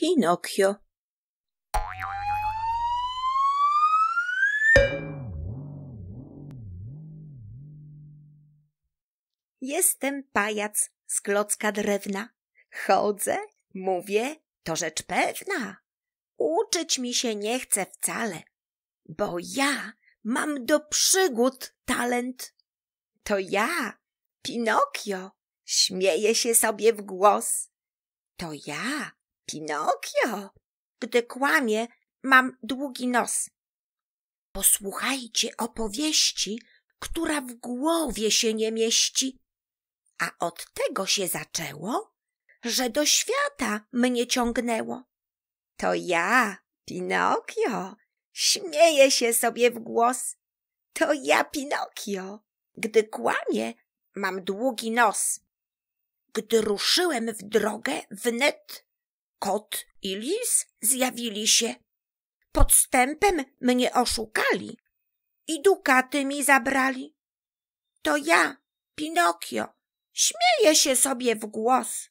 Pinokio. Jestem pajac z klocka drewna. Chodzę, mówię, to rzecz pewna. Uczyć mi się nie chcę wcale, bo ja mam do przygód talent. To ja, Pinokio, śmieję się sobie w głos. To ja Pinokio, gdy kłamie, mam długi nos. Posłuchajcie opowieści, która w głowie się nie mieści. A od tego się zaczęło, że do świata mnie ciągnęło. To ja, Pinokio, śmieję się sobie w głos. To ja, Pinokio, gdy kłamie, mam długi nos. Gdy ruszyłem w drogę, wnet kot i lis zjawili się. Podstępem mnie oszukali i dukaty mi zabrali. To ja, Pinokio, śmieję się sobie w głos.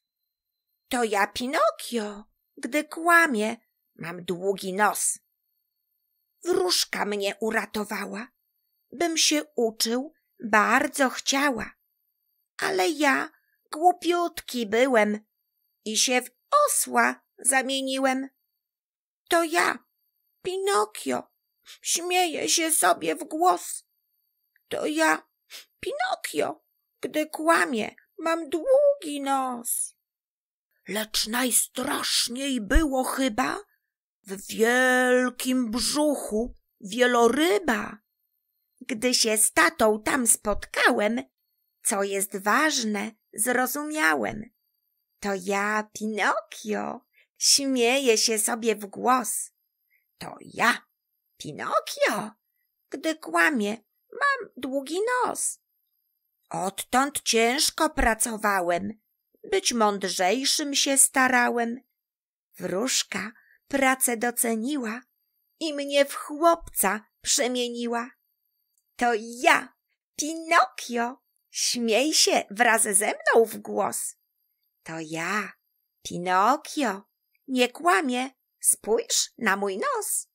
To ja, Pinokio, gdy kłamie, mam długi nos. Wróżka mnie uratowała, bym się uczył, bardzo chciała. Ale ja głupiutki byłem i się w osła zamieniłem. To ja, Pinokio, śmieję się sobie w głos. To ja, Pinokio, gdy kłamie, mam długi nos. Lecz najstraszniej było chyba w wielkim brzuchu wieloryba. Gdy się z tatą tam spotkałem, co jest ważne, zrozumiałem, to ja, Pinokio, śmieję się sobie w głos. To ja, Pinokio, gdy kłamie, mam długi nos. Odtąd ciężko pracowałem, być mądrzejszym się starałem. Wróżka pracę doceniła i mnie w chłopca przemieniła. To ja, Pinokio, śmiej się wraz ze mną w głos. To ja, Pinokio. Nie kłamie. Spójrz na mój nos.